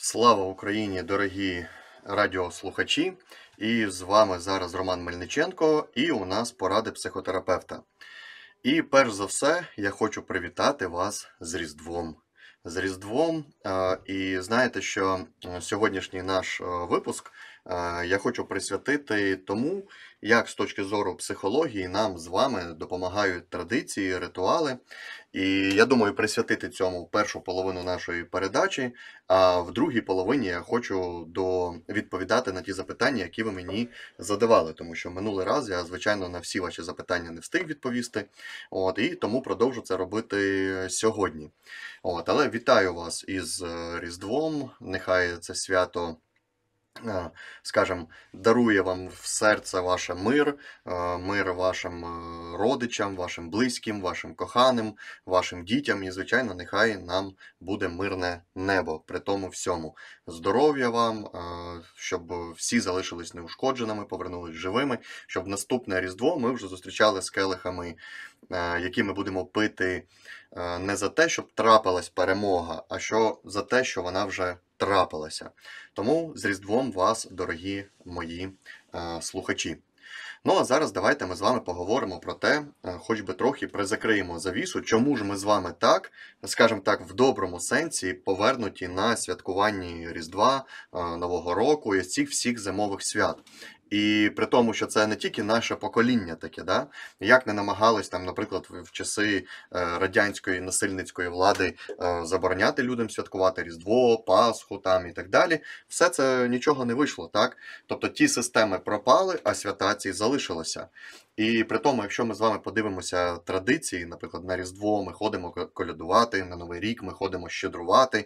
Слава Україні, дорогі радіослухачі! І з вами зараз Роман Мельниченко, і у нас поради психотерапевта. І перш за все, я хочу привітати вас з Різдвом. З Різдвом. І знаєте, що е, сьогоднішній наш е, випуск Е, я хочу присвятити тому, як з точки зору психології нам з вами допомагають традиції, ритуали. І я думаю, присвятити цьому першу половину нашої передачі. А в другій половині я хочу до відповідати на ті запитання, які ви мені задавали, тому що минулий раз я, звичайно, на всі ваші запитання не встиг відповісти. От і тому продовжу це робити сьогодні. От, але вітаю вас із е, Різдвом. Нехай це свято. Е, скажем, дарує вам в серце ваше мир, е, мир вашим е, родичам, вашим близьким, вашим коханим, вашим дітям. І, звичайно, нехай нам буде мирне небо при тому всьому. Здоров'я вам, щоб всі залишились неушкодженими, повернулись живими, щоб наступне різдво ми вже зустрічали з келихами, які ми будемо пити не за те, щоб трапилась перемога, а що за те, що вона вже трапилася. Тому з Різдвом вас, дорогі мої е, слухачі. Ну а зараз давайте ми з вами поговоримо про те, е, хоч би трохи призакриємо завісу, чому ж ми з вами так, скажімо так, в доброму сенсі повернуті на святкуванні Різдва е, Нового року і цих всіх зимових свят. І при тому, що це не тільки наше покоління таке, да? як не намагались там, наприклад, в часи е, радянської насильницької влади е, забороняти людям святкувати Різдво, Пасху там і так далі, все це нічого не вийшло, так? Тобто ті системи пропали, а свята ці залишилися. І при тому, якщо ми з вами подивимося традиції, наприклад, на Різдво ми ходимо колядувати, на Новий рік ми ходимо щедрувати.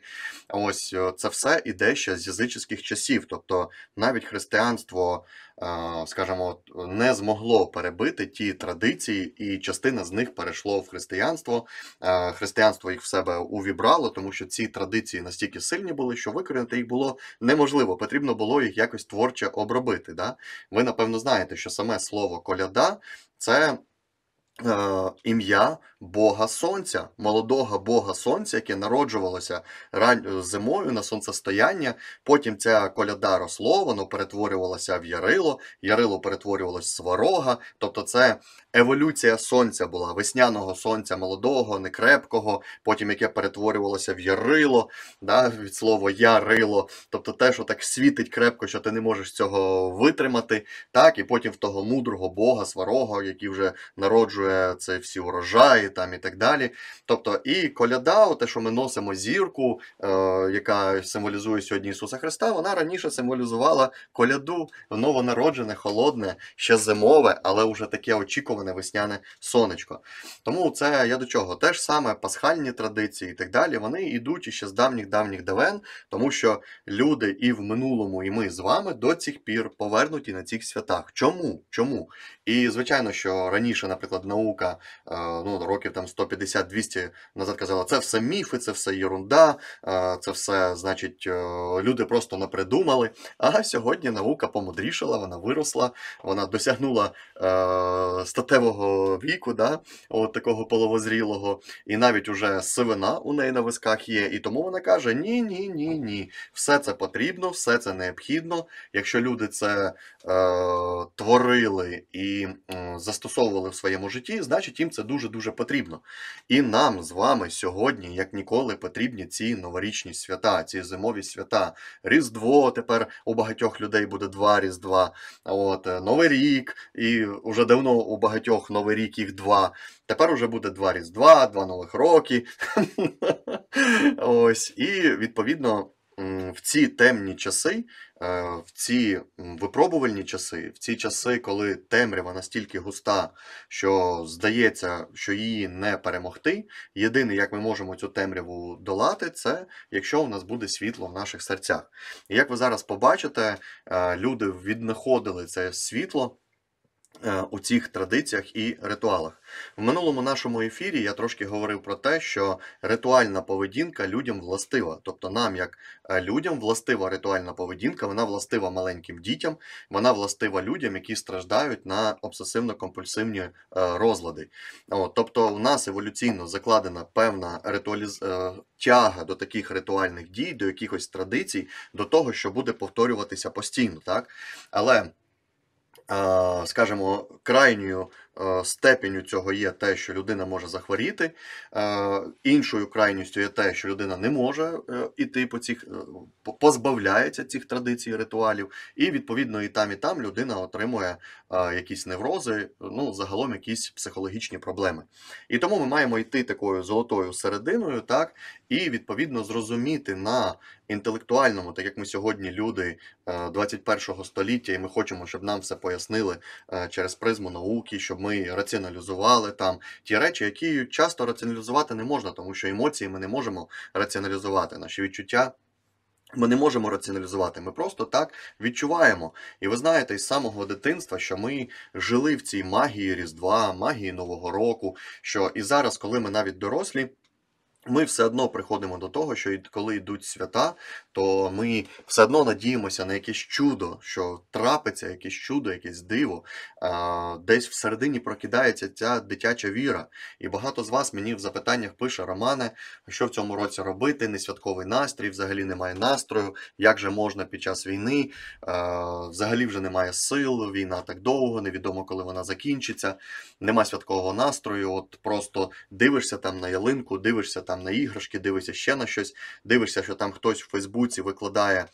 Ось е, це все іде ще з язичних часів. Тобто навіть християнство, е, скажімо, не змогло перебити ті традиції, і частина з них перейшло в християнство. Е, християнство їх в себе увібрало, тому що ці традиції настільки сильні були, що викорінити їх було неможливо. Потрібно було їх якось творче обробити. Да? Ви, напевно, знаєте, що саме слово коляда це е, ім'я Бога Сонця, молодого Бога Сонця, яке народжувалося ран... зимою на сонцестояння. Потім ця коляда росло, воно перетворювалося в ярило, ярило перетворювалося в сварога. Тобто, це еволюція сонця була, весняного сонця, молодого, некрепкого, потім яке перетворювалося в ярило, да, від слова ярило, тобто те, що так світить крепко, що ти не можеш цього витримати. так, І потім в того мудрого Бога, сварого, який вже народжує це всі урожаї там і так далі. Тобто, і коляда, те, що ми носимо зірку, е, яка символізує сьогодні Ісуса Христа, вона раніше символізувала коляду, новонароджене, холодне, ще зимове, але вже таке очікуване весняне сонечко. Тому це я до чого Те ж саме пасхальні традиції і так далі. Вони йдуть ще з давніх-давніх давен, тому що люди і в минулому, і ми з вами до цих пір повернуті на цих святах. Чому? Чому? І звичайно, що раніше, наприклад, наука е, ну, років років там 150-200 назад казала, це все міфи, це все єрунда, це все, значить, е, люди просто напридумали. А сьогодні наука помудрішала, вона виросла, вона досягнула е, статевого віку, да, от такого половозрілого, і навіть уже сивина у неї на висках є. І тому вона каже: Ні, ні, ні, ні, все це потрібно, все це необхідно. Якщо люди це е, творили і застосовували в своєму житті, значить їм це дуже дуже потрібно потрібно. І нам з вами сьогодні, як ніколи, потрібні ці новорічні свята, ці зимові свята. Різдво тепер у багатьох людей буде два Різдва. От е, Новий рік, і вже давно у багатьох Новий рік їх два. Тепер уже буде два Різдва, два нових роки. Ось і відповідно в ці темні часи Е, в ці випробувальні часи, в ці часи, коли темрява настільки густа, що здається, що її не перемогти. Єдине, як ми можемо цю темряву долати, це якщо у нас буде світло в наших серцях. І як ви зараз побачите, е, люди віднаходили це світло. Е, у цих традиціях і ритуалах. В минулому нашому ефірі я трошки говорив про те, що ритуальна поведінка людям властива. Тобто, нам, як е, людям, властива ритуальна поведінка, вона властива маленьким дітям, вона властива людям, які страждають на обсесивно-компульсивні е, розлади. Тобто, в нас еволюційно закладена певна ритуаліз... тяга до таких ритуальних дій, до якихось традицій, до того, що буде повторюватися постійно. так? Але скажімо, крайньою Е, степінню цього є те, що людина може захворіти, е, іншою крайністю є те, що людина не може е, іти по цих позбавляється цих традицій, ритуалів, і відповідно і там, і там людина отримує якісь неврози, ну загалом якісь психологічні проблеми. І тому ми маємо йти такою золотою серединою, так і відповідно зрозуміти на інтелектуальному, так як ми сьогодні люди 21 го століття, і ми хочемо, щоб нам все пояснили через призму науки, щоб ми раціоналізували там ті речі, які часто раціоналізувати не можна, тому що емоції ми не можемо раціоналізувати, наші відчуття. Ми не можемо раціоналізувати, ми просто так відчуваємо. І ви знаєте, із самого дитинства, що ми жили в цій магії Різдва, магії Нового року. Що і зараз, коли ми навіть дорослі. Ми все одно приходимо до того, що коли йдуть свята, то ми все одно надіємося на якесь чудо, що трапиться, якесь чудо, якесь диво. Десь всередині прокидається ця дитяча віра. І багато з вас мені в запитаннях пише Романе, що в цьому році робити, не святковий настрій, взагалі немає настрою, як же можна під час війни, взагалі вже немає сил, війна так довго, невідомо, коли вона закінчиться, нема святкового настрою. От просто дивишся там на ялинку, дивишся там там на іграшки, дивишся ще на щось. Дивишся, що там хтось в Фейсбуці викладає,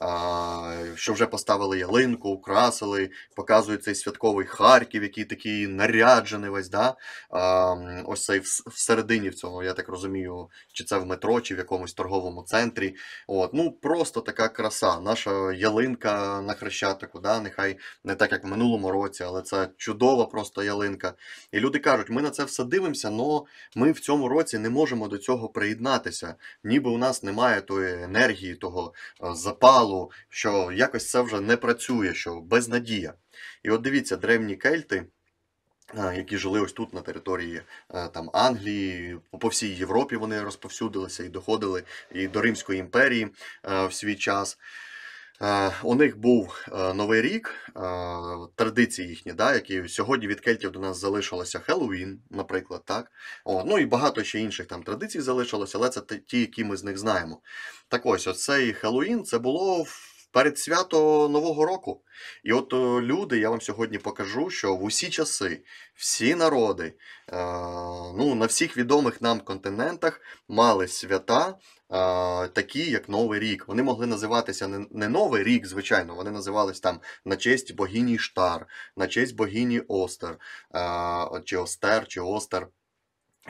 а, що вже поставили ялинку, украсили, показує цей святковий Харків, який такий наряджений весь. да? А, Ось цей всередині в цього, я так розумію, чи це в метро, чи в якомусь торговому центрі. От, Ну просто така краса. Наша ялинка на хрещатику, да? нехай не так, як в минулому році, але це чудова просто ялинка. І люди кажуть, ми на це все дивимося, але ми в цьому році не можемо до цього цього приєднатися, ніби у нас немає тої енергії, того е, запалу, що якось це вже не працює, що безнадія. І от дивіться, древні кельти. Е, які жили ось тут на території е, там Англії, по всій Європі вони розповсюдилися і доходили і до Римської імперії в свій час. Е, у них був е, новий рік, е, традиції їхні, да, які сьогодні від кельтів до нас залишилося Хеллоуін, наприклад, так О, ну і багато ще інших там традицій залишилося, але це ті, які ми з них знаємо. Так ось, оцей Хеллоуін це було перед свято Нового року. І от люди, я вам сьогодні покажу, що в усі часи всі народи ну, на всіх відомих нам континентах мали свята, такі, як Новий рік. Вони могли називатися не Новий рік, звичайно, вони називались там на честь богині Штар, на честь богині Остер, чи Остер, чи Остер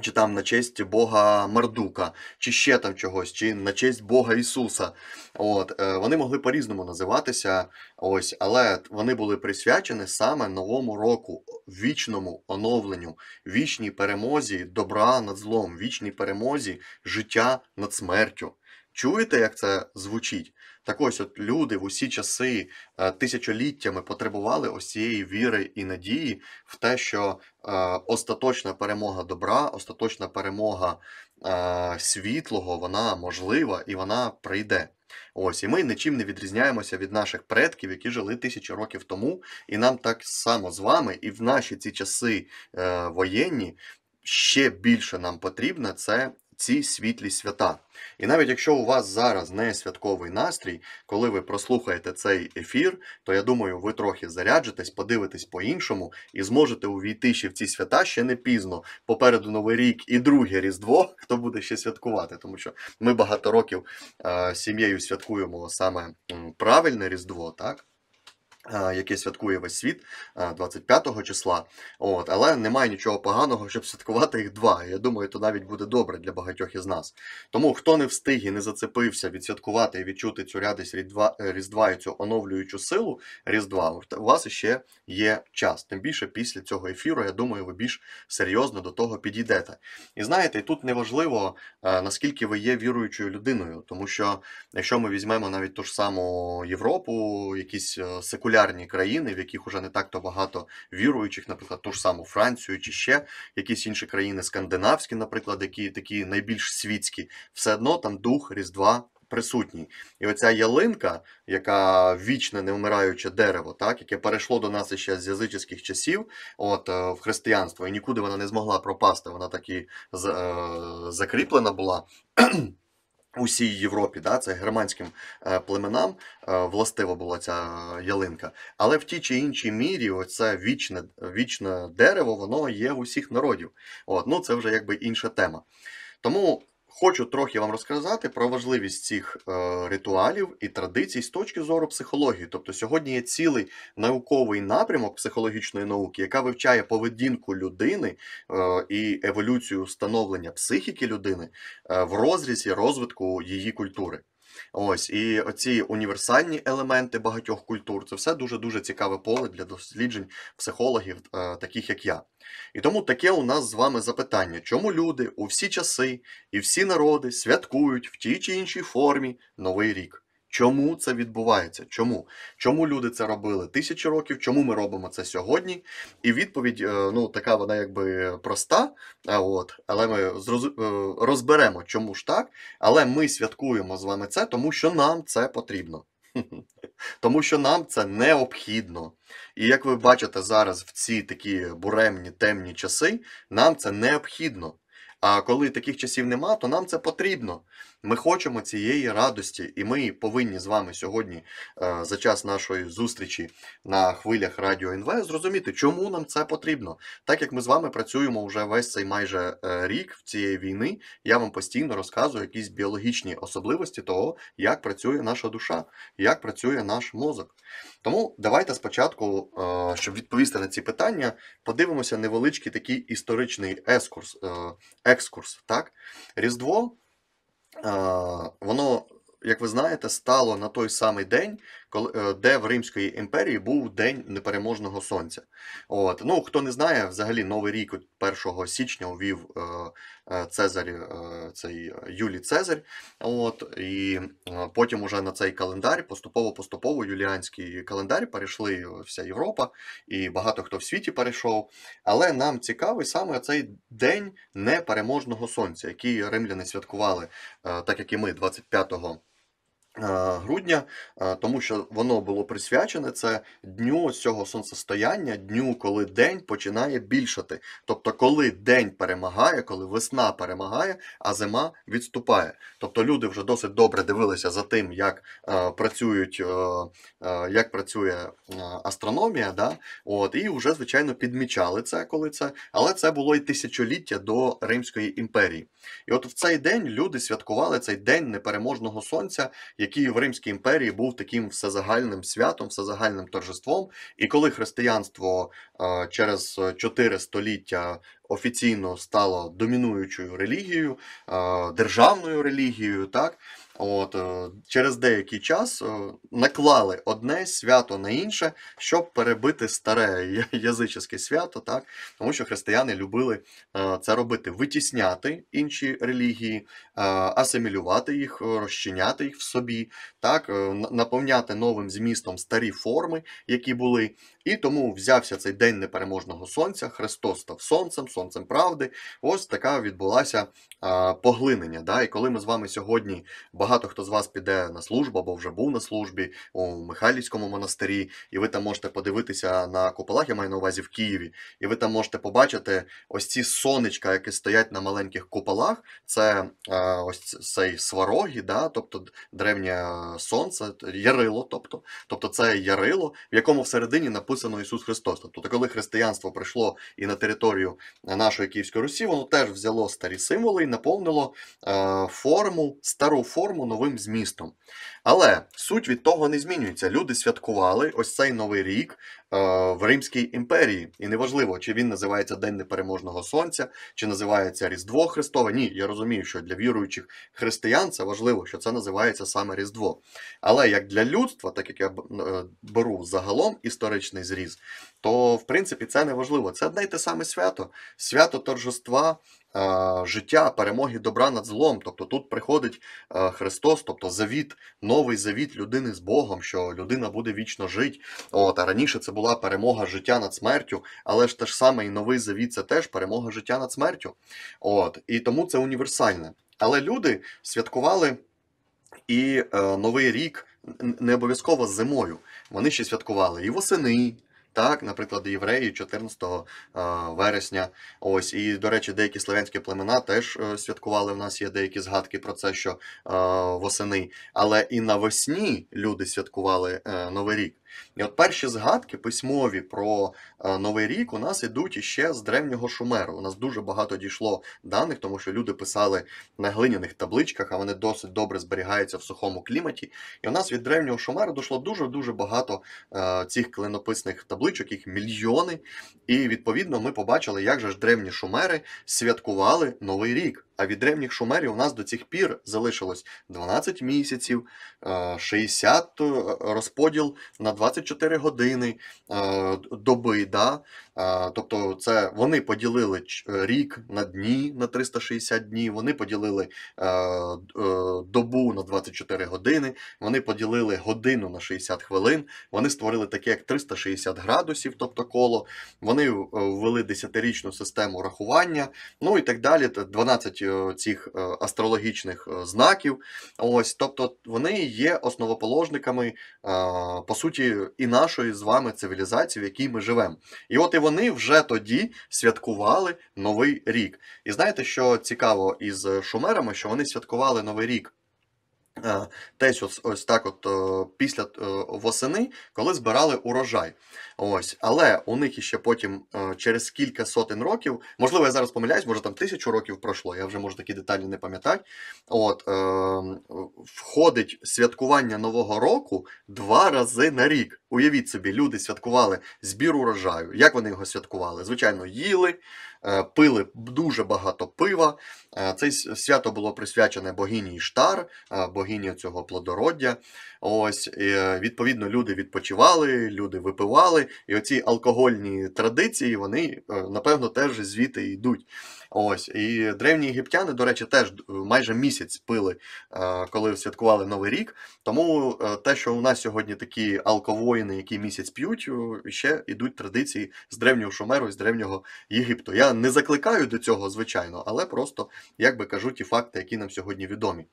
чи там на честь Бога Мардука, чи ще там чогось, чи на честь Бога Ісуса. От е, Вони могли по-різному називатися, ось, але вони були присвячені саме новому року, вічному оновленню, вічній перемозі добра над злом, вічній перемозі життя над смертю. Чуєте, як це звучить? Так ось от люди в усі часи е, тисячоліттями потребували ось цієї віри і надії в те, що е, остаточна перемога добра, остаточна перемога е, світлого, вона можлива і вона прийде. Ось, і ми нічим не відрізняємося від наших предків, які жили тисячі років тому, і нам так само з вами, і в наші ці часи воєнні ще більше нам потрібна це ці світлі свята. І навіть якщо у вас зараз не святковий настрій, коли ви прослухаєте цей ефір, то я думаю, ви трохи заряджитесь, подивитесь по-іншому і зможете увійти ще в ці свята ще не пізно. Попереду Новий рік і друге Різдво, хто буде ще святкувати, тому що ми багато років е, сім'єю святкуємо саме правильне Різдво, так? Е, Яке святкує весь світ 25-го е, числа, от але немає нічого поганого, щоб святкувати їх два. Я думаю, то навіть буде добре для багатьох із нас. Тому хто не встиг і не зацепився відсвяткувати і відчути цю рядість різдва, е, різдва і цю оновлюючу силу різдва, у вас ще є час. Тим більше після цього ефіру, я думаю, ви більш серйозно до того підійдете. І знаєте, тут неважливо наскільки ви є віруючою людиною, тому що якщо ми візьмемо навіть ту ж саму Європу, якісь секулярні популярні країни, в яких уже не так-то багато віруючих, наприклад, ту ж саму Францію чи ще якісь інші країни скандинавські, наприклад, які такі найбільш світські, все одно там дух різдва. Присутній. І оця ялинка, яка вічне невмираюче дерево, так, яке перейшло до нас ще з язичних часів, от е, в християнство, і нікуди вона не змогла пропасти, вона так і е, закріплена була. Усій Європі, да, це германським е, племенам е, властива була ця ялинка. Але в тій чи іншій мірі, оце вічне вічне дерево, воно є в усіх народів. От, Ну це вже якби інша тема. Тому Хочу трохи вам розказати про важливість цих е, ритуалів і традицій з точки зору психології. Тобто, сьогодні є цілий науковий напрямок психологічної науки, яка вивчає поведінку людини е, і еволюцію становлення психіки людини е, в розрізі розвитку її культури. Ось і оці універсальні елементи багатьох культур це все дуже дуже цікаве поле для досліджень психологів, е, таких як я. І тому таке у нас з вами запитання, чому люди у всі часи і всі народи святкують в тій чи іншій формі новий рік. Чому це відбувається? Чому? Чому люди це робили тисячі років? Чому ми робимо це сьогодні? І відповідь, е, ну така вона якби проста. Е, от, але ми е, розберемо, чому ж так. Але ми святкуємо з вами це, тому що нам це потрібно. Тому що нам це необхідно. І як ви бачите зараз в ці такі буремні темні часи, нам це необхідно. А коли таких часів нема, то нам це потрібно. Ми хочемо цієї радості, і ми повинні з вами сьогодні, е, за час нашої зустрічі на хвилях Радіо НВ, зрозуміти, чому нам це потрібно. Так як ми з вами працюємо вже весь цей майже е, рік в цієї війни, я вам постійно розказую якісь біологічні особливості того, як працює наша душа, як працює наш мозок. Тому давайте спочатку, е, щоб відповісти на ці питання, подивимося невеличкий такий історичний ескурс, е, екскурс. Так? Різдво, е, воно, як ви знаєте, стало на той самий день, коли е, де в Римської імперії був День Непереможного Сонця. От. Ну, Хто не знає, взагалі Новий рік 1 січня увів е, е, Цезарь, цей Юлій Цезар. От. І потім уже на цей календар поступово-поступово юліанський календар перейшли вся Європа і багато хто в світі перейшов. Але нам цікавий саме цей День Непереможного Сонця, який римляни святкували, так як і ми 25 го Е, грудня, е, тому що воно було присвячене це дню цього сонцестояння, дню, коли день починає більшати. Тобто, коли день перемагає, коли весна перемагає, а зима відступає. Тобто люди вже досить добре дивилися за тим, як е, працюють, е, е як працює астрономія, да? От, і вже, звичайно, підмічали це, коли це, але це було і тисячоліття до Римської імперії. І от в цей день люди святкували цей день непереможного сонця який в Римській імперії був таким всезагальним святом, всезагальним торжеством. І коли християнство е, через чотири століття офіційно стало домінуючою релігією, е, державною релігією, так. От, е, Через деякий час е, наклали одне свято на інше, щоб перебити старе язичне свято, так? тому що християни любили е, це робити, витісняти інші релігії, асимілювати їх, розчиняти їх в собі, так? наповняти новим змістом старі форми, які були. І тому взявся цей день непереможного сонця. Христос став сонцем, сонцем правди. Ось така відбулася поглинення. Да? І коли ми з вами сьогодні бачимо, Багато хто з вас піде на службу або вже був на службі у Михайлівському монастирі, і ви там можете подивитися на куполах, я маю на увазі в Києві, і ви там можете побачити ось ці сонечка, які стоять на маленьких куполах. Це е, ось цей сварогі, да, тобто древнє сонце, ярило. Тобто, тобто це ярило, в якому всередині написано Ісус Христос. Тобто, коли християнство прийшло і на територію нашої Київської Русі, воно теж взяло старі символи і наповнило е, форму, стару форму форму новим змістом. Але суть від того не змінюється. Люди святкували ось цей новий рік е, в Римській імперії. І неважливо, чи він називається День Непереможного Сонця, чи називається Різдво Христове. Ні, я розумію, що для віруючих християн це важливо, що це називається саме Різдво. Але як для людства, так як я е, беру загалом історичний зріз, то в принципі це не важливо. Це одне й те саме свято, свято торжества. Е, життя, перемоги добра над злом. Тобто тут приходить е, Христос, тобто завіт, новий завіт людини з Богом, що людина буде вічно жити. От, а раніше це була перемога життя над смертю, але ж те ж саме і новий завіт це теж перемога життя над смертю. От, І тому це універсальне. Але люди святкували і е, Новий рік не обов'язково зимою. Вони ще святкували і восени, так, наприклад, євреї 14 е, вересня. Ось і до речі, деякі славянські племена теж е, святкували. В нас є деякі згадки про це, що е, восени, але і навесні люди святкували Новий рік. І от перші згадки письмові про е, Новий рік у нас ідуть іще з древнього Шумеру. У нас дуже багато дійшло даних, тому що люди писали на глиняних табличках, а вони досить добре зберігаються в сухому кліматі. І у нас від древнього Шумеру дійшло дуже-дуже багато е, цих клинописних табличок, їх мільйони. І відповідно ми побачили, як же ж древні шумери святкували Новий рік. А від древніх шумерів у нас до цих пір залишилось 12 місяців, 60 е, е, розподіл на 24 години е, доби. Да? Тобто, це вони поділили рік на дні на 360 днів, вони поділили добу на 24 години, вони поділили годину на 60 хвилин, вони створили таке, як 360 градусів, тобто коло, вони ввели 10-річну систему рахування, ну і так далі. 12 Е, цих е, астрологічних е, знаків. Ось, Тобто вони є основоположниками, по суті, і нашої з вами цивілізації, в якій ми живемо. І от і вони вже тоді святкували Новий рік. І знаєте, що цікаво із шумерами, що вони святкували Новий рік. Е, те, що ось так, от е, після е, восени, коли збирали урожай. Ось, але у них іще потім через кілька сотень років, можливо, я зараз помиляюсь, може там тисячу років пройшло. Я вже можу такі деталі не пам'ятати. От е, входить святкування нового року два рази на рік. Уявіть собі, люди святкували збір урожаю. Як вони його святкували? Звичайно, їли, е, пили дуже багато пива. Е, Це свято було присвячене богині Іштар, е, богині цього плодороддя. Ось і, відповідно, люди відпочивали, люди випивали, і оці алкогольні традиції вони напевно теж звідти йдуть. Ось і древні єгиптяни, до речі, теж майже місяць пили, коли святкували Новий рік. Тому те, що у нас сьогодні такі алкової тварини, які місяць п'ють, ще йдуть традиції з древнього Шумеру і з древнього Єгипту. Я не закликаю до цього, звичайно, але просто як би кажу ті факти, які нам сьогодні відомі.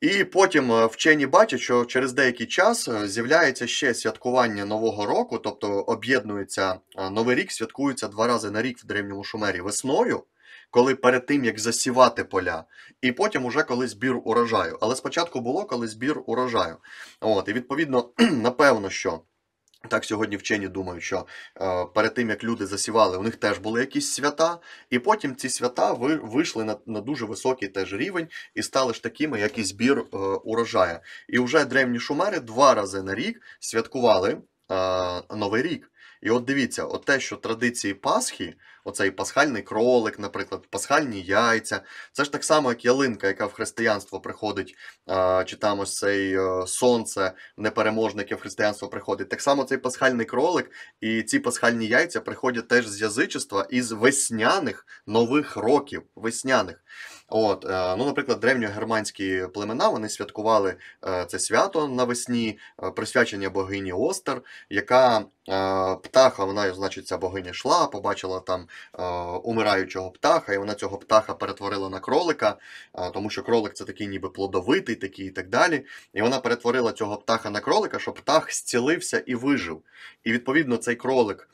І потім е, вчені бачать, що через деякий час е, з'являється ще святкування нового року, тобто об'єднується е, новий рік, святкується два рази на рік в древньому шумері весною коли перед тим як засівати поля, і потім уже коли збір урожаю. Але спочатку було коли збір урожаю. От, І відповідно, напевно, що. Так, сьогодні вчені думають, що е, перед тим як люди засівали, у них теж були якісь свята, і потім ці свята ви, вийшли на на дуже високий теж рівень і стали ж такими, як і збір е, урожая. І вже древні шумери два рази на рік святкували е, новий рік. І от дивіться, от те, що традиції Пасхи, оцей пасхальний кролик, наприклад, пасхальні яйця, це ж так само, як ялинка, яка в християнство приходить, чи там ось цей е, сонце, непереможник, в християнство приходить. Так само цей пасхальний кролик і ці пасхальні яйця приходять теж з язичества із весняних нових років. весняних. От, е, ну, Наприклад, древньогерманські племена вони святкували е, це свято навесні, е, присвячення богині Остер, яка птаха, вона, значить, ця богиня йшла, побачила там умираючого птаха, і вона цього птаха перетворила на кролика, тому що кролик це такий ніби плодовитий, такий і так далі. І вона перетворила цього птаха на кролика, щоб птах зцілився і вижив. І відповідно цей кролик,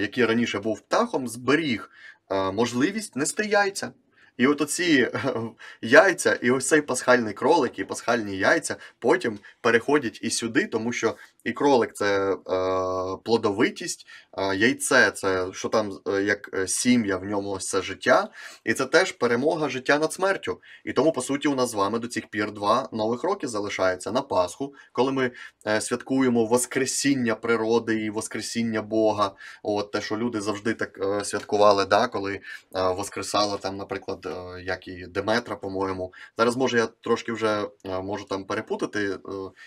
який раніше був птахом, зберіг можливість нести яйця. І от оці е, яйця, і ось цей пасхальний кролик, і пасхальні яйця потім переходять і сюди, тому що і кролик це е, плодовитість, е, яйце це що там е, як е, сім'я в ньому ось це життя, і це теж перемога життя над смертю. І тому, по суті, у нас з вами до цих пір два нових роки залишається на Пасху, коли ми е, святкуємо Воскресіння природи і Воскресіння Бога. От те, що люди завжди так е, святкували, да, коли е, воскресала там, наприклад. Е, як і Деметра, по-моєму. Зараз може я трошки вже е, можу там перепутати е,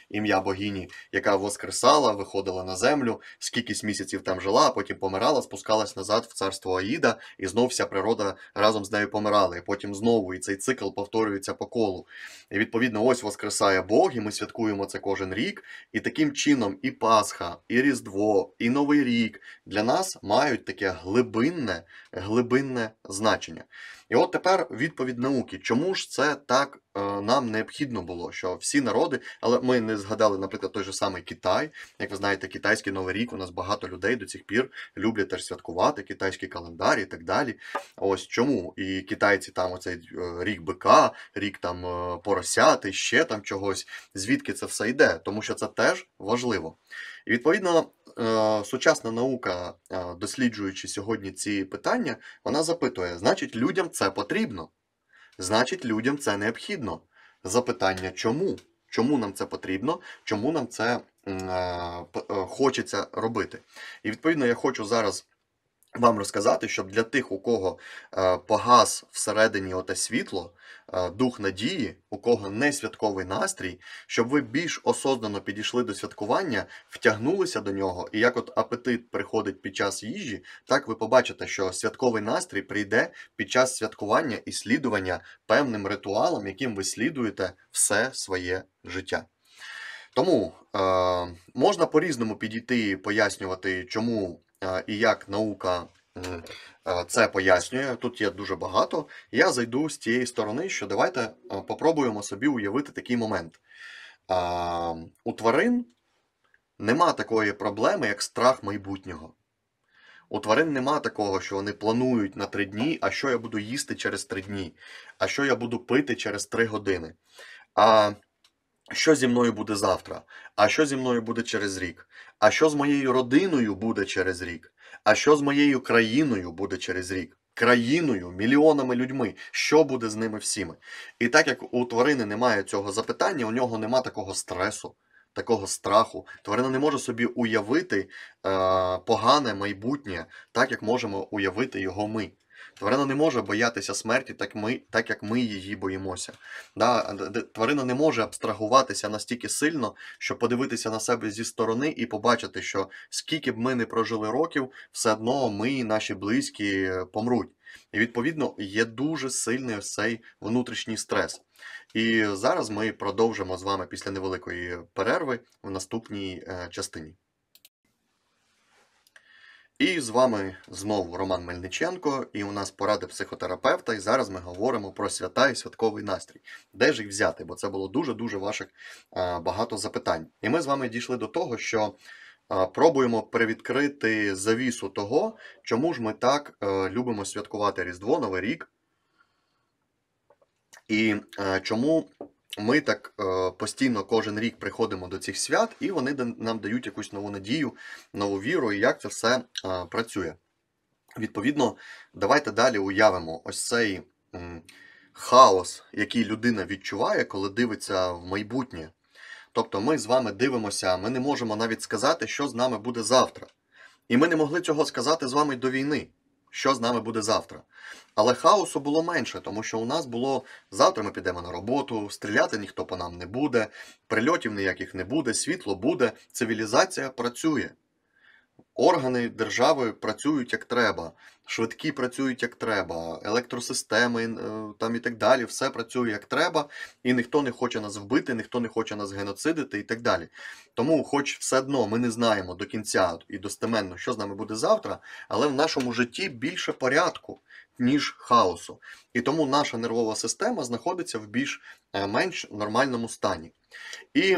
ім'я богині, яка воскресала, виходила на землю, скількись місяців там жила, а потім помирала, спускалась назад в царство Аїда, і знов вся природа разом з нею помирала. І потім знову і цей цикл повторюється по колу. І відповідно, ось Воскресає Бог, і ми святкуємо це кожен рік. І таким чином і Пасха, і Різдво, і Новий рік для нас мають таке глибинне, глибинне значення. І от тепер відповідь науки, чому ж це так е, нам необхідно було, що всі народи, але ми не згадали, наприклад, той же самий Китай. Як ви знаєте, китайський новий рік у нас багато людей до цих пір люблять теж святкувати, китайський календар і так далі. Ось чому і китайці там оцей е, рік бика, рік там е, поросяти, ще там чогось, звідки це все йде, тому що це теж важливо. І відповідно Е, сучасна наука, е, досліджуючи сьогодні ці питання, вона запитує: значить, людям це потрібно, значить, людям це необхідно. Запитання, чому? Чому нам це потрібно, чому нам це е, хочеться робити? І відповідно я хочу зараз вам розказати, щоб для тих, у кого е, погас всередині оте світло, е, дух надії, у кого не святковий настрій, щоб ви більш осознано підійшли до святкування, втягнулися до нього, і як от апетит приходить під час їжі, так ви побачите, що святковий настрій прийде під час святкування і слідування певним ритуалам, яким ви слідуєте все своє життя. Тому е, можна по-різному підійти і пояснювати, чому і як наука це пояснює, тут є дуже багато. Я зайду з тієї сторони, що давайте попробуємо собі уявити такий момент. У тварин нема такої проблеми, як страх майбутнього. У тварин нема такого, що вони планують на три дні, а що я буду їсти через три дні, а що я буду пити через три години. А що зі мною буде завтра? А що зі мною буде через рік? А що з моєю родиною буде через рік? А що з моєю країною буде через рік? Країною, мільйонами людьми, що буде з ними всіми? І так як у тварини немає цього запитання, у нього нема такого стресу, такого страху. Тварина не може собі уявити е, погане майбутнє, так як можемо уявити його ми. Тварина не може боятися смерті, так ми, так як ми її боїмося. Да? Тварина не може абстрагуватися настільки сильно, щоб подивитися на себе зі сторони і побачити, що скільки б ми не прожили років, все одно ми, наші близькі, е, помруть. І відповідно є дуже сильний цей внутрішній стрес. І зараз ми продовжимо з вами після невеликої перерви в наступній е, частині. І з вами знову Роман Мельниченко, і у нас поради психотерапевта. І зараз ми говоримо про свята і святковий настрій. Де ж їх взяти? Бо це було дуже-дуже ваших багато запитань. І ми з вами дійшли до того, що пробуємо привідкрити завісу того, чому ж ми так е, любимо святкувати Різдво, Новий рік. І е, чому ми так е, постійно кожен рік приходимо до цих свят, і вони нам дають якусь нову надію, нову віру, і як це все е, працює. Відповідно, давайте далі уявимо ось цей хаос, який людина відчуває, коли дивиться в майбутнє. Тобто ми з вами дивимося, ми не можемо навіть сказати, що з нами буде завтра. І ми не могли цього сказати з вами до війни що з нами буде завтра. Але хаосу було менше, тому що у нас було завтра ми підемо на роботу, стріляти ніхто по нам не буде, прильотів ніяких не буде, світло буде, цивілізація працює. Органи держави працюють як треба, швидкі працюють як треба, електросистеми е, там і так далі. Все працює як треба, і ніхто не хоче нас вбити, ніхто не хоче нас геноцидити і так далі. Тому, хоч все одно, ми не знаємо до кінця і достеменно, що з нами буде завтра, але в нашому житті більше порядку, ніж хаосу. І тому наша нервова система знаходиться в більш е, менш нормальному стані. І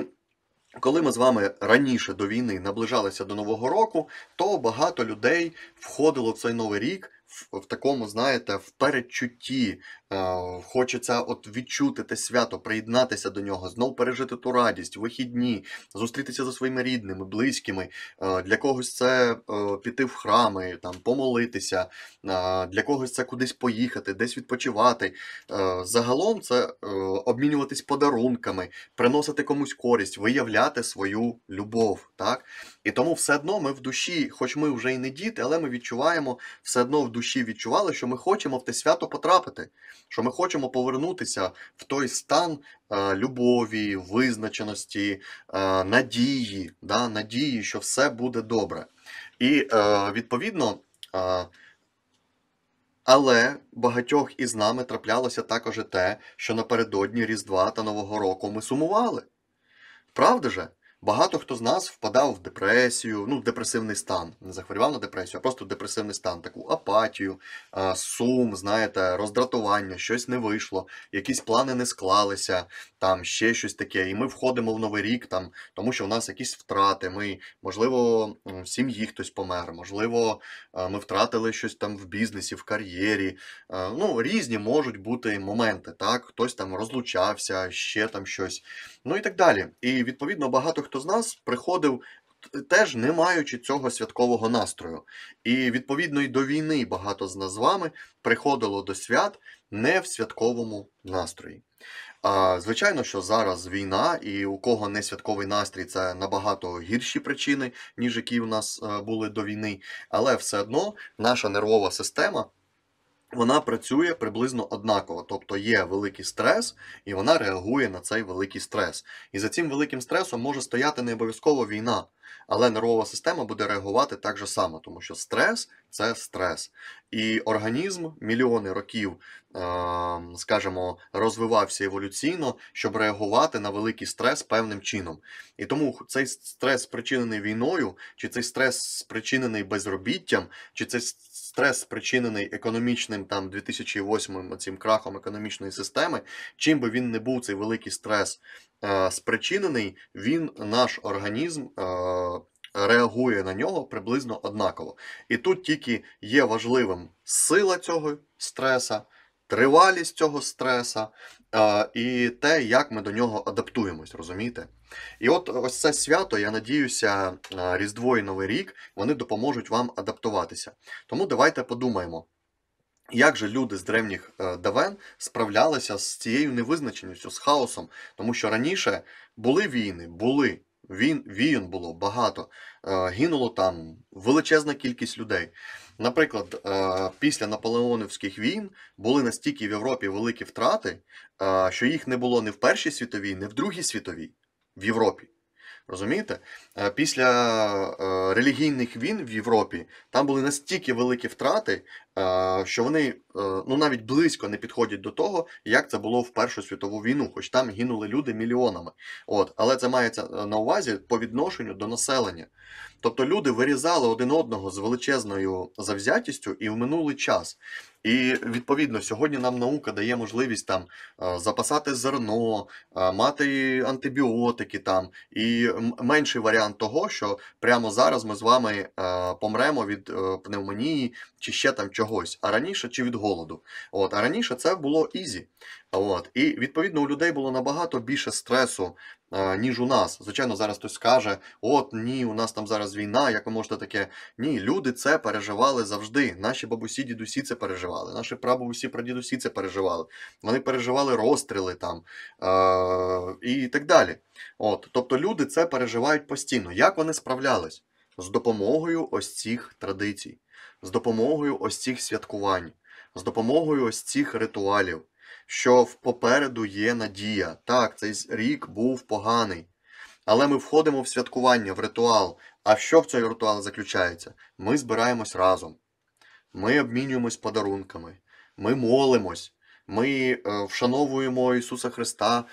коли ми з вами раніше до війни наближалися до Нового року, то багато людей входило в цей новий рік в, в такому, знаєте, в передчутті, Е, хочеться от відчути те свято, приєднатися до нього, знов пережити ту радість, вихідні, зустрітися за своїми рідними, близькими. Е, для когось це е, піти в храми, там помолитися, для когось це кудись поїхати, десь відпочивати. Загалом це обмінюватись подарунками, приносити комусь користь, виявляти свою любов. Так? І тому все одно ми в душі, хоч ми вже і не діти, але ми відчуваємо, все одно в душі відчували, що ми хочемо в те свято потрапити що ми хочемо повернутися в той стан е, любові, визначеності, е, надії, да, надії, що все буде добре. І е, відповідно. Але багатьох із нами траплялося також і те, що напередодні Різдва та Нового року ми сумували. Правда же? Багато хто з нас впадав в депресію, ну, в депресивний стан. Не захворював на депресію, а просто депресивний стан, таку апатію, е, сум, знаєте, роздратування, щось не вийшло, якісь плани не склалися, там ще щось таке. І ми входимо в новий рік, там, тому що в нас якісь втрати. Ми, можливо, в сім'ї хтось помер, можливо, е, ми втратили щось там в бізнесі, в кар'єрі. Е, ну, різні можуть бути моменти, так, хтось там розлучався, ще там щось. Ну і так далі. І відповідно багато хто хто з нас приходив. Теж не маючи цього святкового настрою. І відповідно і до війни багато з нас з вами приходило до свят не в святковому настрої. А, Звичайно, що зараз війна, і у кого не святковий настрій, це набагато гірші причини, ніж які у нас е, були до війни. Але все одно наша нервова система вона працює приблизно однаково, тобто є великий стрес, і вона реагує на цей великий стрес. І за цим великим стресом може стояти не обов'язково війна, але нервова система буде реагувати так же само, тому що стрес це стрес. І організм мільйони років, е, скажімо, розвивався еволюційно, щоб реагувати на великий стрес певним чином. І тому цей стрес спричинений війною, чи цей стрес спричинений безробіттям, чи цей стрес спричинений економічним там 2008 цим крахом економічної системи. Чим би він не був цей великий стрес е, спричинений, він наш організм е, реагує на нього приблизно однаково. І тут тільки є важливим сила цього стреса, тривалість цього стреса і те, як ми до нього адаптуємось, розумієте? І от ось це свято, я надіюся, Різдво і Новий рік вони допоможуть вам адаптуватися. Тому давайте подумаємо. Як же люди з древніх е, давен справлялися з цією невизначеністю, з хаосом, тому що раніше були війни, були він, Війн було багато. Е, гинуло там величезна кількість людей. Наприклад, е, після наполеонівських війн були настільки в Європі великі втрати, е, що їх не було не в Першій світовій, не в Другій світовій в Європі. Розумієте? Е, після е, релігійних війн в Європі там були настільки великі втрати, е, що вони ну навіть близько не підходять до того, як це було в Першу світову війну, хоч там гинули люди мільйонами. От, Але це мається на увазі по відношенню до населення. Тобто люди вирізали один одного з величезною завзятістю і в минулий час. І відповідно, сьогодні нам наука дає можливість там е, запасати зерно, е, мати антибіотики там, і менший варіант того, що прямо зараз ми з вами е, помремо від пневмонії чи ще там чогось, а раніше чи від голоду. От, А раніше це було ізі. От, І відповідно у людей було набагато більше стресу, а, ніж у нас. Звичайно, зараз хтось скаже, от ні, у нас там зараз війна, як ви можете таке. Ні, люди це переживали завжди. Наші бабусі, дідусі це переживали, наші прабабусі, прадідусі це переживали. Вони переживали розстріли там а, і так далі. От, Тобто люди це переживають постійно. Як вони справлялись? З допомогою ось цих традицій з допомогою ось цих святкувань, з допомогою ось цих ритуалів, що попереду є надія. Так, цей рік був поганий. Але ми входимо в святкування, в ритуал. А що в цей ритуал заключається? Ми збираємось разом, ми обмінюємось подарунками, ми молимось, ми е, вшановуємо Ісуса Христа,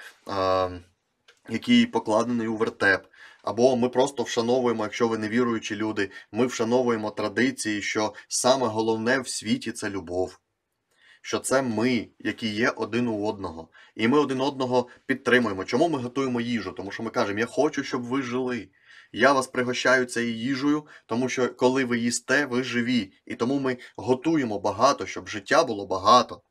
який покладений у вертеп. Або ми просто вшановуємо, якщо ви не віруючі люди, ми вшановуємо традиції, що саме головне в світі це любов. Що це ми, які є один у одного, і ми один одного підтримуємо. Чому ми готуємо їжу? Тому що ми кажемо, я хочу, щоб ви жили. Я вас пригощаю цією їжею, тому що коли ви їсте, ви живі. І тому ми готуємо багато, щоб життя було багато.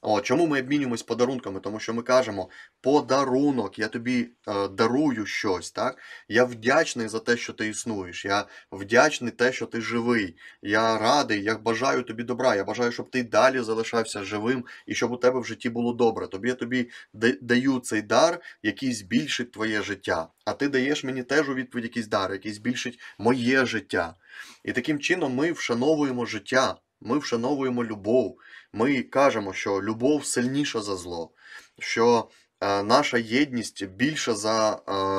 О, Чому ми обмінюємось подарунками? Тому що ми кажемо подарунок, я тобі е, дарую щось. так? Я вдячний за те, що ти існуєш. Я вдячний те, що ти живий. Я радий, я бажаю тобі добра. Я бажаю, щоб ти далі залишався живим і щоб у тебе в житті було добре. Тобі я тобі даю цей дар, який збільшить твоє життя. А ти даєш мені теж у відповідь якийсь дар, який збільшить моє життя. І таким чином ми вшановуємо життя. Ми вшановуємо любов, ми кажемо, що любов сильніша за зло, що е, наша єдність більша за е,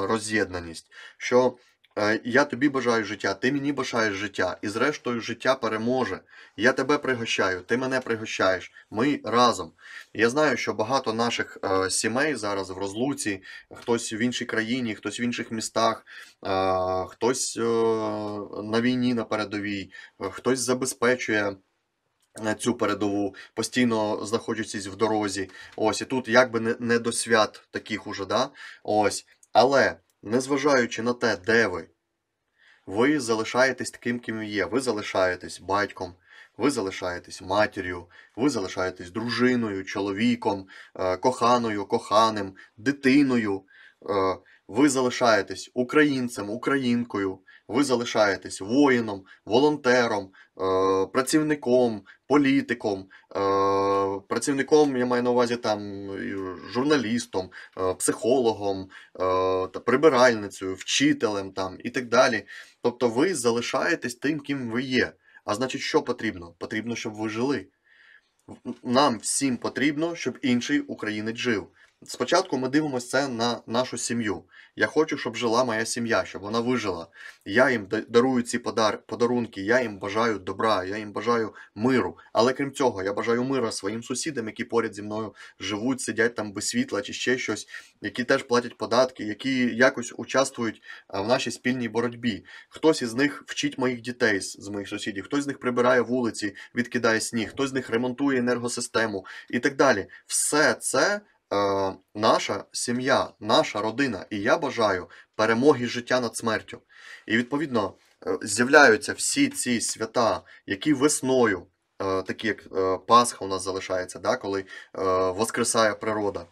роз'єднаність. що е, я тобі бажаю життя, ти мені бажаєш життя, і зрештою життя переможе. Я тебе пригощаю, ти мене пригощаєш. Ми разом. Я знаю, що багато наших е, сімей зараз в розлуці, хтось в іншій країні, хтось в інших містах, е, хтось е, на війні на передовій, е, хтось забезпечує. Е, цю передову, постійно знаходячись в дорозі. Ось і тут якби не, не до свят таких уже, да? Ось. Але незважаючи на те, де ви, ви залишаєтесь таким, ким є. Ви залишаєтесь батьком, ви залишаєтесь матір'ю, ви залишаєтесь дружиною, чоловіком, е, коханою, коханим, дитиною. Е, ви залишаєтесь українцем, українкою ви залишаєтесь воїном, волонтером, е, працівником, політиком, е, працівником, я маю на увазі там журналістом, е, психологом, прибиральницею, вчителем там і так далі. Тобто ви залишаєтесь тим, ким ви є. А значить, що потрібно? Потрібно, щоб ви жили. Нам всім потрібно, щоб інший українець жив. Спочатку ми дивимося це на нашу сім'ю. Я хочу, щоб жила моя сім'я, щоб вона вижила. Я їм дарую ці подар... подарунки, я їм бажаю добра, я їм бажаю миру. Але крім цього, я бажаю мира своїм сусідам, які поряд зі мною живуть, сидять там без світла чи ще щось, які теж платять податки, які якось участвують в нашій спільній боротьбі. Хтось із них вчить моїх дітей з моїх сусідів, хтось з них прибирає вулиці, відкидає сніг, хтось з них ремонтує енергосистему і так далі. Все це е, наша сім'я, наша родина, і я бажаю перемоги життя над смертю. І відповідно е, з'являються всі ці свята, які весною, е, такі як е, Пасха у нас залишається, да, коли е, воскресає природа.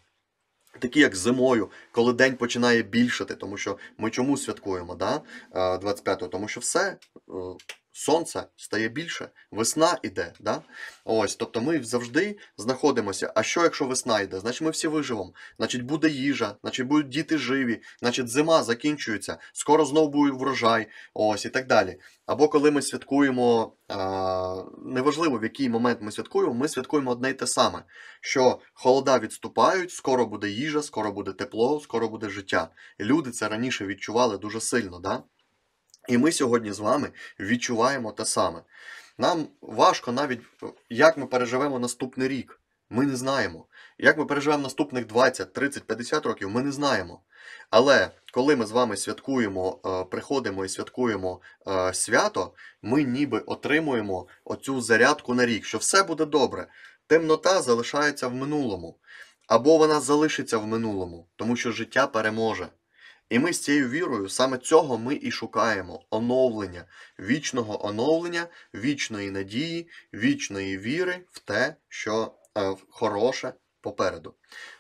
Такі, як зимою, коли день починає більшати, тому що ми чому святкуємо да, 25-го? Е, тому що все е, Сонце стає більше, весна йде. Да? Ось, Тобто ми завжди знаходимося. А що, якщо весна йде? Значить ми всі виживемо. Значить, буде їжа, значить будуть діти живі, значить зима закінчується, скоро знову буде врожай, ось і так далі. Або коли ми святкуємо, а, неважливо в який момент ми святкуємо, ми святкуємо одне й те саме, що холода відступають, скоро буде їжа, скоро буде тепло, скоро буде життя. Люди це раніше відчували дуже сильно. Да? І ми сьогодні з вами відчуваємо те саме. Нам важко навіть, як ми переживемо наступний рік. Ми не знаємо. Як ми переживемо наступних 20, 30, 50 років, ми не знаємо. Але коли ми з вами святкуємо, е, приходимо і святкуємо е, свято, ми ніби отримуємо оцю зарядку на рік, що все буде добре. Темнота залишається в минулому. Або вона залишиться в минулому, тому що життя переможе. І ми з цією вірою саме цього ми і шукаємо оновлення, вічного оновлення, вічної надії, вічної віри в те, що е, хороше попереду.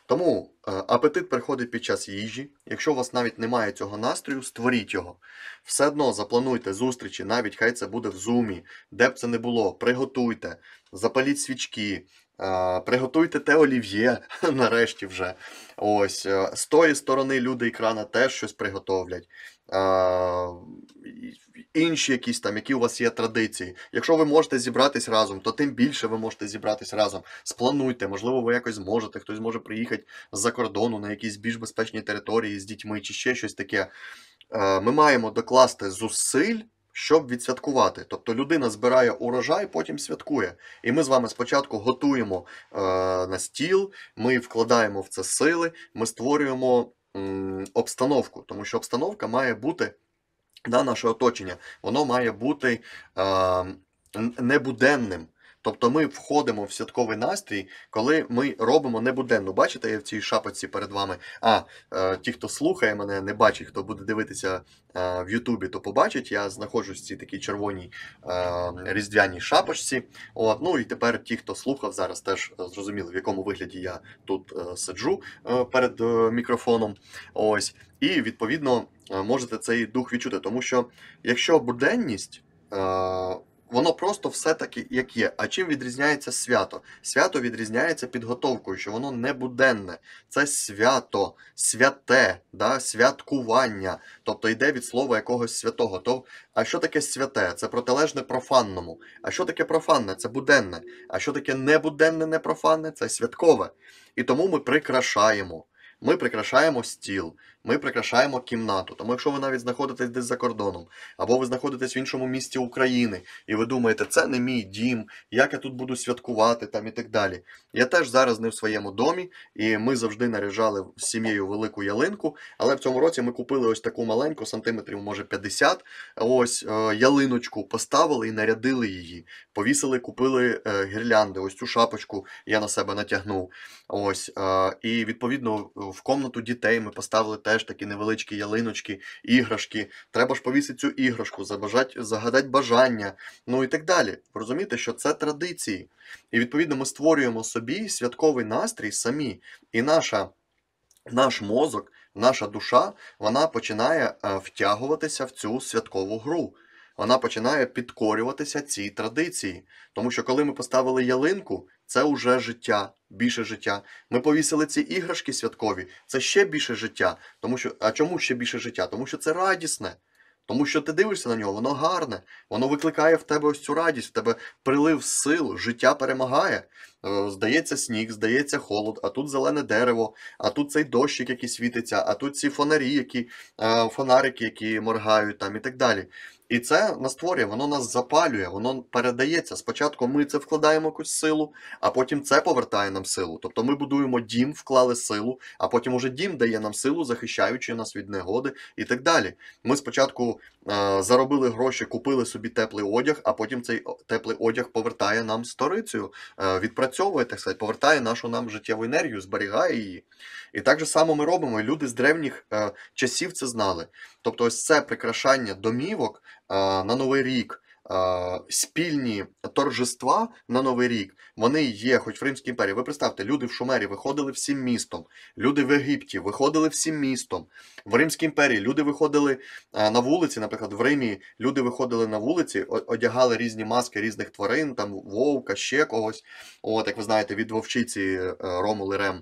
Тому е, апетит приходить під час їжі. Якщо у вас навіть немає цього настрою, створіть його. Все одно заплануйте зустрічі, навіть хай це буде в зумі, де б це не було, приготуйте, запаліть свічки, Приготуйте те олів'є нарешті вже. Ось е, З тої сторони люди екрана теж щось приготовлять. Інші якісь там, які у вас є традиції. Якщо ви можете зібратись разом, то тим більше ви можете зібратись разом. Сплануйте, можливо, ви якось зможете, хтось може приїхати з-за кордону на якісь більш безпечні території з дітьми чи ще щось таке. Е, ми маємо докласти зусиль щоб відсвяткувати. Тобто людина збирає урожай, потім святкує. І ми з вами спочатку готуємо е, на стіл, ми вкладаємо в це сили, ми створюємо м, обстановку, тому що обстановка має бути на наше оточення, воно має бути е, небуденним. Тобто ми входимо в святковий настрій, коли ми робимо небуденну. Бачите, я в цій шапочці перед вами. А е, ті, хто слухає мене, не бачить, хто буде дивитися е, в Ютубі, то побачить. Я знаходжусь в цій такій червоній е, різдвяній шапочці. От, Ну і тепер ті, хто слухав, зараз теж зрозуміли, в якому вигляді я тут сиджу перед мікрофоном. Ось, і відповідно можете цей дух відчути, тому що якщо буденність. Воно просто все таки як є. А чим відрізняється свято? Свято відрізняється підготовкою, що воно не буденне. Це свято, святе, да? святкування, тобто йде від слова якогось святого. То, а що таке святе? Це протилежне профанному. А що таке профанне? Це буденне. А що таке небуденне, непрофанне? Це святкове. І тому ми прикрашаємо. Ми прикрашаємо стіл ми прикрашаємо кімнату. Тому якщо ви навіть знаходитесь десь за кордоном, або ви знаходитесь в іншому місті України, і ви думаєте, це не мій дім, як я тут буду святкувати там і так далі. Я теж зараз не в своєму домі, і ми завжди наряжали з сім'єю велику ялинку. Але в цьому році ми купили ось таку маленьку, сантиметрів, може 50. Ось е, ялиночку поставили і нарядили її. Повісили, купили е, гірлянди. Ось цю шапочку я на себе натягнув. Ось. Е, і відповідно в комнату дітей ми поставили теж такі невеличкі ялиночки, іграшки. Треба ж повісити цю іграшку, загадати бажання, ну і так далі. Розумієте, що це традиції. І відповідно ми створюємо собі святковий настрій самі. І наша, наш мозок, наша душа вона починає е, втягуватися в цю святкову гру. Вона починає підкорюватися цій традиції. Тому що коли ми поставили ялинку, це уже життя, більше життя. Ми повісили ці іграшки святкові, це ще більше життя. Тому що, А чому ще більше життя? Тому що це радісне. Тому що ти дивишся на нього, воно гарне, воно викликає в тебе ось цю радість, в тебе прилив сил, життя перемагає. Е, здається, сніг, здається холод, а тут зелене дерево, а тут цей дощик, який світиться, а тут ці фонарі, які е, фонарики, які моргають там і так далі. І це нас створює, воно нас запалює, воно передається. Спочатку ми це вкладаємо якусь силу, а потім це повертає нам силу. Тобто ми будуємо дім, вклали силу, а потім уже дім дає нам силу, захищаючи нас від негоди і так далі. Ми спочатку е заробили гроші, купили собі теплий одяг, а потім цей теплий одяг повертає нам сторицю, е відпрацьовує так сказати, повертає нашу нам життєву енергію, зберігає її. І так же само ми робимо. Люди з древніх е часів це знали. Тобто, ось це прикрашання домівок на новий рік. Спільні торжества на Новий рік вони є, хоч в Римській імперії. Ви представте, люди в Шумері виходили всім містом, люди в Єгипті виходили всім містом. В Римській імперії люди виходили на вулиці. Наприклад, в Римі люди виходили на вулиці, одягали різні маски різних тварин, там вовка, ще когось. От як ви знаєте, від вовчиці е, Ромули Рем.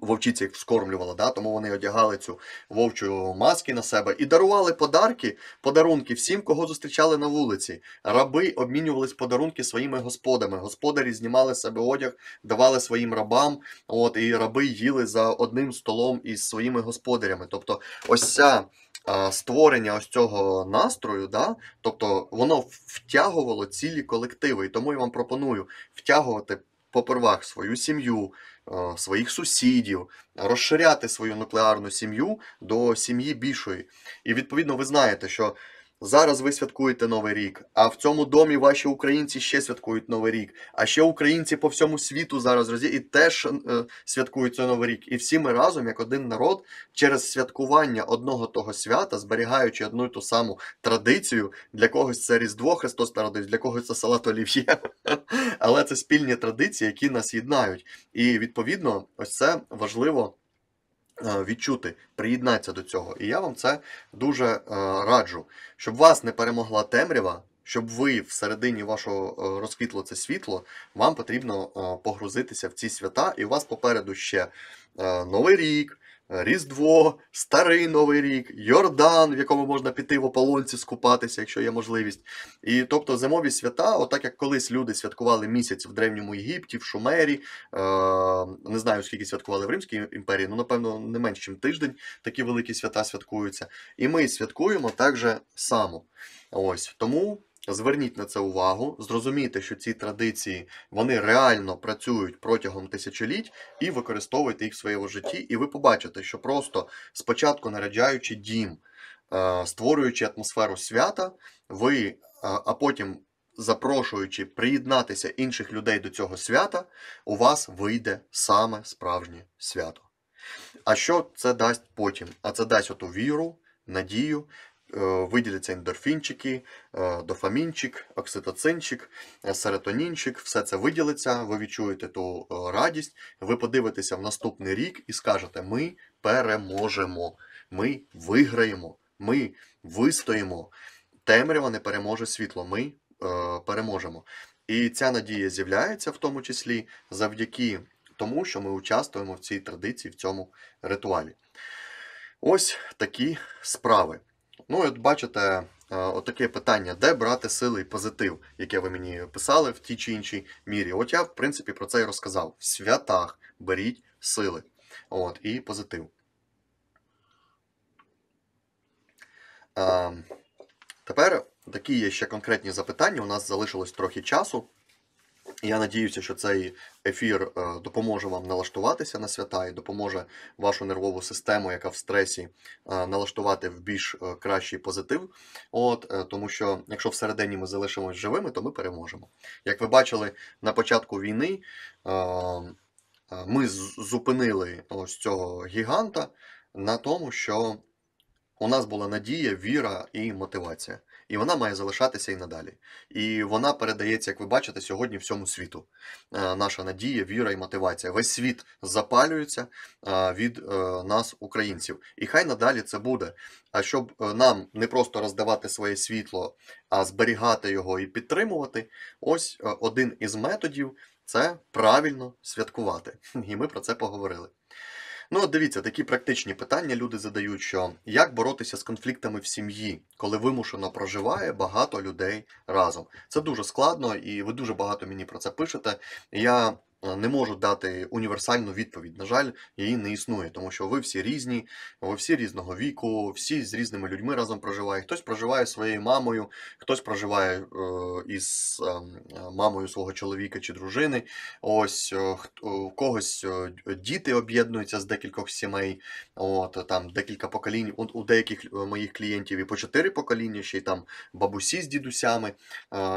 Вовчиця їх вскормлювала, да? тому вони одягали цю вовчу маски на себе і дарували подарки, подарунки всім, кого зустрічали на вулиці. Раби обмінювались подарунки своїми господами. Господарі знімали з себе одяг, давали своїм рабам. От і раби їли за одним столом із своїми господарями. Тобто, ось ця. Створення ось цього настрою, да, тобто воно втягувало цілі колективи. І тому я вам пропоную втягувати по первах свою сім'ю, Е, своїх сусідів, розширяти свою нуклеарну сім'ю до сім'ї більшої. І відповідно ви знаєте, що Зараз ви святкуєте Новий рік, а в цьому домі ваші українці ще святкують Новий рік. А ще українці по всьому світу зараз розі і теж е, святкують цей Новий рік. І всі ми разом, як один народ, через святкування одного того свята, зберігаючи одну і ту саму традицію, для когось це Різдво Христос народився, для когось це салат олів'є. Але це спільні традиції, які нас єднають. І відповідно, ось це важливо. Е, відчути, приєднатися до цього. І я вам це дуже е, раджу, щоб вас не перемогла темрява. Щоб ви всередині вашого е, розквітло це світло, вам потрібно погрузитися в ці свята, і у вас попереду ще Новий рік, Різдво, Старий Новий рік, Йордан, в якому можна піти в ополонці скупатися, якщо є можливість. І тобто зимові свята, отак як колись люди святкували місяць в Древньому Єгипті, в Шумері, е, не знаю, скільки святкували в Римській імперії, ну, напевно, не менш ніж тиждень такі великі свята святкуються. І ми святкуємо так же само. Ось тому Зверніть на це увагу, зрозумійте, що ці традиції вони реально працюють протягом тисячоліть і використовуйте їх в своєму житті, і ви побачите, що просто спочатку наряджаючи дім, е, створюючи атмосферу свята, ви, е, а потім запрошуючи приєднатися інших людей до цього свята, у вас вийде саме справжнє свято. А що це дасть потім? А це дасть оту віру, надію Е, виділяться ендорфінчики, е, дофамінчик, окситоцинчик, е, серотонінчик, все це виділиться, ви відчуєте ту радість, ви подивитеся в наступний рік і скажете: ми переможемо, ми виграємо, ми вистоїмо. Темрява не переможе світло, ми е, переможемо. І ця надія з'являється в тому числі завдяки тому, що ми участвуємо в цій традиції, в цьому ритуалі. Ось такі справи. Ну, от бачите, е, отаке питання, де брати сили і позитив, яке ви мені писали в тій чи іншій мірі. От я, в принципі, про це і розказав. В святах беріть сили От, і позитив. Ем, тепер такі є ще конкретні запитання. У нас залишилось трохи часу. Я надіюся, що цей ефір е, допоможе вам налаштуватися на свята і допоможе вашу нервову систему, яка в стресі, е, налаштувати в більш е, кращий позитив. От тому, що якщо всередині ми залишимось живими, то ми переможемо. Як ви бачили на початку війни, ми зупинили ось цього гіганта на тому, що у нас була надія, віра і мотивація і вона має залишатися і надалі. І вона передається, як ви бачите, сьогодні всьому світу. Е, наша надія, віра і мотивація. Весь світ запалюється е, від е, нас, українців. І хай надалі це буде. А щоб нам не просто роздавати своє світло, а зберігати його і підтримувати, ось один із методів це правильно святкувати. І ми про це поговорили. Ну, от дивіться, такі практичні питання люди задають, що як боротися з конфліктами в сім'ї, коли вимушено проживає багато людей разом. Це дуже складно, і ви дуже багато мені про це пишете. Я Е, не можу дати універсальну відповідь. На жаль, її не існує, тому що ви всі різні, ви всі різного віку, всі з різними людьми разом проживає. Хтось проживає своєю мамою, хтось проживає е, із ем, мамою свого чоловіка чи дружини. Ось е, у когось діти об'єднуються з декількох сімей. От там декілька поколінь. У деяких моїх клієнтів і по чотири покоління, ще й там бабусі з дідусями.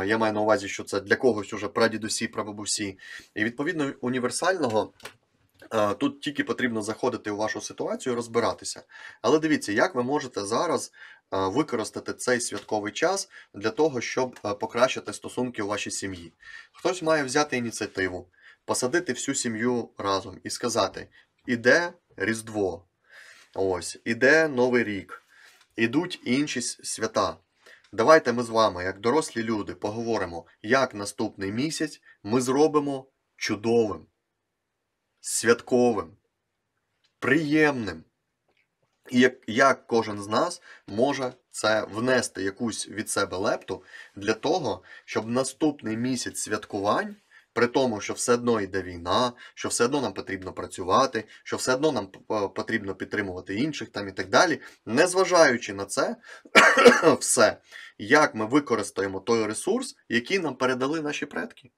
Я маю на увазі, що це для когось уже прадідусі, прабабусі. І відповідно відповідно універсального. Е, тут тільки потрібно заходити у вашу ситуацію, і розбиратися. Але дивіться, як ви можете зараз е, використати цей святковий час для того, щоб е, покращити стосунки у вашій сім'ї. Хтось має взяти ініціативу, посадити всю сім'ю разом і сказати: іде Різдво, ось, іде Новий рік, ідуть інші свята. Давайте ми з вами, як дорослі люди, поговоримо, як наступний місяць ми зробимо чудовим, святковим, приємним. І як, як кожен з нас може це внести якусь від себе лепту для того, щоб наступний місяць святкувань, при тому, що все одно йде війна, що все одно нам потрібно працювати, що все одно нам е, потрібно підтримувати інших там і так далі, незважаючи на це, все, як ми використаємо той ресурс, який нам передали наші предки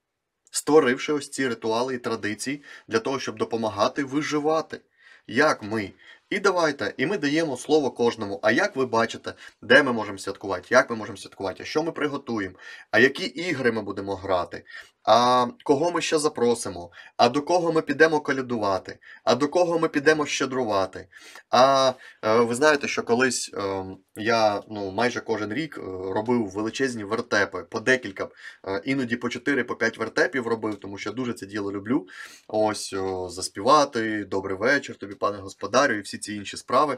створивши ось ці ритуали і традиції для того, щоб допомагати виживати. Як ми? І давайте, і ми даємо слово кожному. А як ви бачите, де ми можемо святкувати, як ми можемо святкувати, а що ми приготуємо, а які ігри ми будемо грати, а кого ми ще запросимо, а до кого ми підемо колядувати, а до кого ми підемо щедрувати. А е, ви знаєте, що колись ем, я ну, майже кожен рік е, робив величезні вертепи, по декілька, е, іноді по 4-5 по вертепів робив, тому що я дуже це діло люблю. Ось заспівати, добрий вечір, тобі, пане господарю, і всі ці інші справи.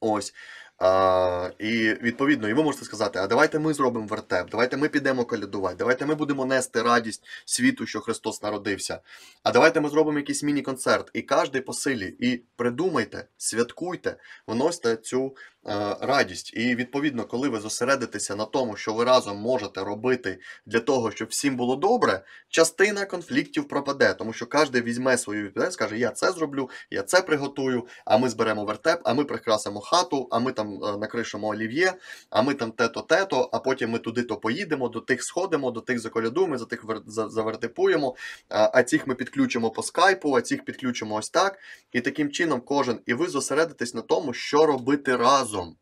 Ось. А, І відповідно і ви можете сказати: а давайте ми зробимо вертеп, давайте ми підемо колядувати, давайте ми будемо нести радість світу, що Христос народився. А давайте ми зробимо якийсь міні-концерт. І кожен по силі. І придумайте, святкуйте, вносьте цю а, е, радість. І відповідно, коли ви зосередитеся на тому, що ви разом можете робити для того, щоб всім було добре, частина конфліктів пропаде, тому що кожен візьме свою відповідальність, скаже: Я це зроблю, я це приготую. А ми зберемо вертеп, а ми прикрасимо хату, а ми там там е, накришемо олів'є, а ми там те-то, те-то, а потім ми туди-то поїдемо, до тих сходимо, до тих заколядуємо, за тих завертипуємо, а цих ми підключимо по скайпу, а цих підключимо ось так. І таким чином кожен, і ви зосередитесь на тому, що робити разом.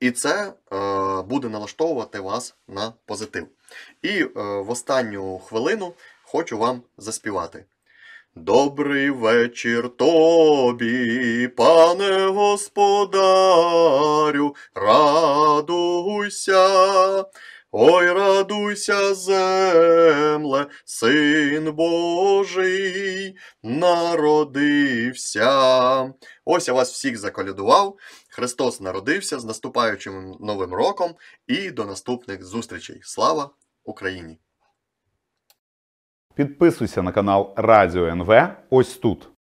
І це е, буде налаштовувати вас на позитив. І е, в останню хвилину хочу вам заспівати. Добрий вечір тобі, пане господарю, радуйся, ой, радуйся, земле, син Божий народився. Ось я вас всіх заколядував. Христос народився з наступаючим новим роком і до наступних зустрічей. Слава Україні! Підписуйся на канал Радіо НВ. Ось тут.